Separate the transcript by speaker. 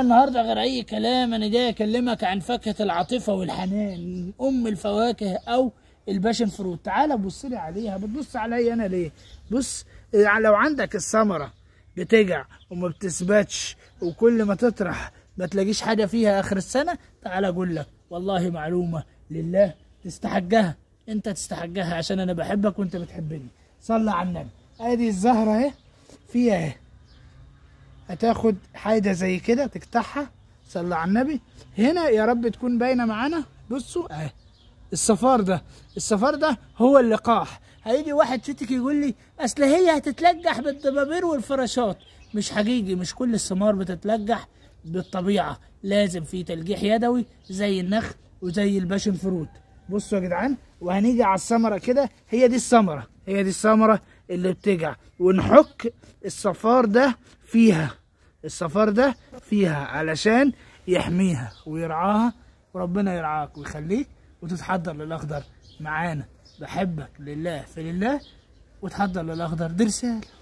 Speaker 1: النهارده غير اي كلام انا جاي اكلمك عن فاكهه العاطفه والحنان ام الفواكه او الباشن فروت تعال بص لي عليها بتبص عليا انا ليه بص آه، لو عندك الثمره بتجع وما بتثبتش وكل ما تطرح ما تلاقيش حاجه فيها اخر السنه تعال اقول لك والله معلومه لله تستحقها انت تستحقها عشان انا بحبك وانت بتحبني صلى على النبي ادي الزهره اهي فيها اهي هتاخد حاجه زي كده تقطعها صلى على النبي هنا يا رب تكون باينه معانا بصوا اهي الصفار ده الصفار ده هو اللقاح هيجي واحد شتك يقول لي اصل هي هتتلجح بالدبابير والفراشات مش حقيقي مش كل الثمار بتتلجح بالطبيعه لازم في تلجيح يدوي زي النخل وزي الباشن فروت بصوا يا جدعان وهنيجي على الثمره كده هي دي الثمره هي دي الثمره اللي بتجع ونحك الصفار ده فيها الصفار ده فيها علشان يحميها ويرعاها وربنا يرعاك ويخليك وتتحضر للاخضر معانا بحبك لله في لله وتحضر للاخضر دي رساله